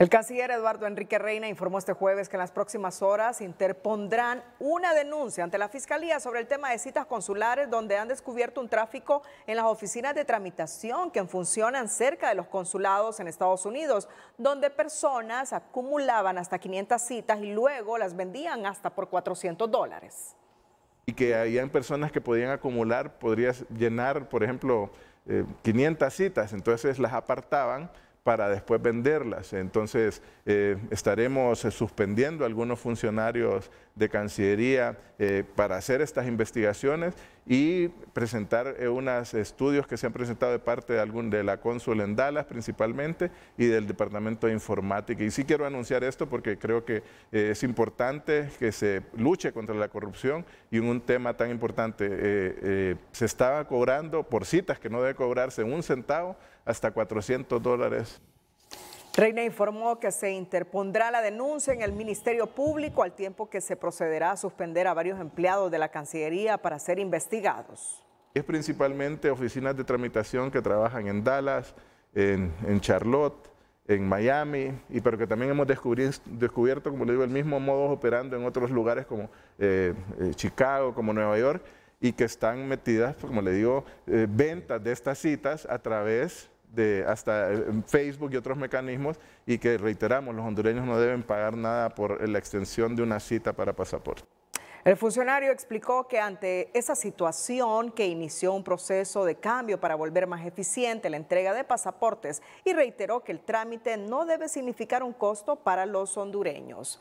El canciller Eduardo Enrique Reina informó este jueves que en las próximas horas interpondrán una denuncia ante la Fiscalía sobre el tema de citas consulares donde han descubierto un tráfico en las oficinas de tramitación que funcionan cerca de los consulados en Estados Unidos, donde personas acumulaban hasta 500 citas y luego las vendían hasta por 400 dólares. Y que habían personas que podían acumular, podrías llenar, por ejemplo, 500 eh, citas, entonces las apartaban para después venderlas. Entonces, eh, estaremos eh, suspendiendo algunos funcionarios de Cancillería eh, para hacer estas investigaciones y presentar unos estudios que se han presentado de parte de, algún, de la cónsul en Dallas principalmente y del Departamento de Informática. Y sí quiero anunciar esto porque creo que es importante que se luche contra la corrupción y un tema tan importante. se estaba cobrando por citas que no debe cobrarse un centavo hasta 400 dólares Reina informó que se interpondrá la denuncia en el Ministerio Público al tiempo que se procederá a suspender a varios empleados de la Cancillería para ser investigados. Es principalmente oficinas de tramitación que trabajan en Dallas, en, Charlotte, en Miami, y, pero que también hemos descubierto, como le digo, el mismo modo operando en otros lugares como eh, eh, Chicago, como Nueva York, y que están metidas, como le digo, eh, ventas de estas citas a través de hasta eh, Facebook y otros mecanismos y que reiteramos, los hondureños no deben pagar nada por la extensión de una cita para pasaporte. El funcionario explicó que ante esa situación que inició un proceso de cambio para volver más eficiente la entrega de pasaportes y reiteró que el trámite no debe significar un costo para los hondureños.